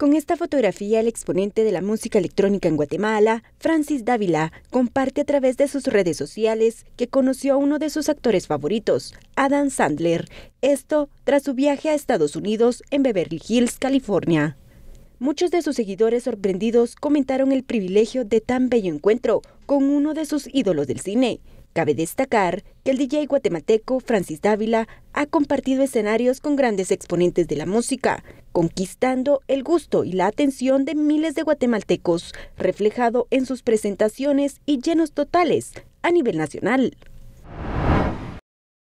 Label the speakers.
Speaker 1: Con esta fotografía, el exponente de la música electrónica en Guatemala, Francis Dávila, comparte a través de sus redes sociales que conoció a uno de sus actores favoritos, Adam Sandler, esto tras su viaje a Estados Unidos en Beverly Hills, California. Muchos de sus seguidores sorprendidos comentaron el privilegio de tan bello encuentro, con uno de sus ídolos del cine. Cabe destacar que el DJ guatemalteco Francis Dávila ha compartido escenarios con grandes exponentes de la música, conquistando el gusto y la atención de miles de guatemaltecos, reflejado en sus presentaciones y llenos totales a nivel nacional.